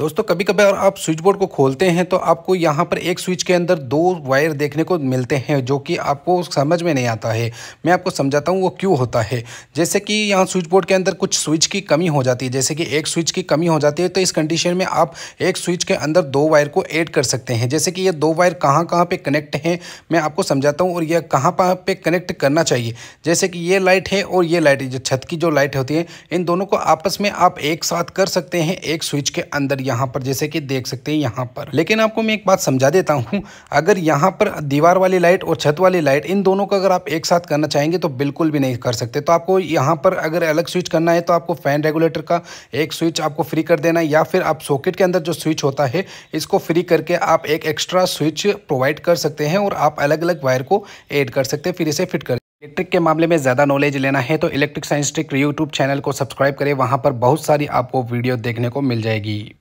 दोस्तों कभी कभी अगर आप स्विच बोर्ड को खोलते हैं तो आपको यहाँ पर एक स्विच के अंदर दो वायर देखने को मिलते हैं जो कि आपको समझ में नहीं आता है मैं आपको समझाता हूँ वो क्यों होता है जैसे कि यहाँ स्विच बोर्ड के अंदर कुछ स्विच की कमी हो जाती है जैसे कि एक स्विच की कमी हो जाती है तो इस कंडीशन में आप एक स्विच के अंदर दो वायर को ऐड कर सकते हैं जैसे कि ये दो वायर कहाँ कहाँ पर कनेक्ट हैं मैं आपको समझाता हूँ और यह कहाँ पर कनेक्ट करना चाहिए जैसे कि ये लाइट है और ये लाइट जो छत की जो लाइट होती है इन दोनों को आपस में आप एक साथ कर सकते हैं एक स्विच के अंदर यहाँ पर जैसे कि देख सकते हैं यहाँ पर लेकिन आपको मैं एक बात समझा देता हूँ अगर यहाँ पर दीवार वाली लाइट और छत वाली लाइट इन दोनों को अगर आप एक साथ करना चाहेंगे तो बिल्कुल भी नहीं कर सकते तो आपको यहाँ पर अगर अलग स्विच करना है तो आपको फैन रेगुलेटर का एक स्विच आपको फ्री कर देना या फिर आप सॉकेट के अंदर जो स्विच होता है इसको फ्री करके आप एक एक्स्ट्रा स्विच प्रोवाइड कर सकते हैं और आप अलग अलग वायर को ऐड कर सकते हैं फिर इसे फिट कर इलेक्ट्रिक के मामले में ज़्यादा नॉलेज लेना है तो electric science trick YouTube channel को सब्सक्राइब करें वहाँ पर बहुत सारी आपको वीडियो देखने को मिल जाएगी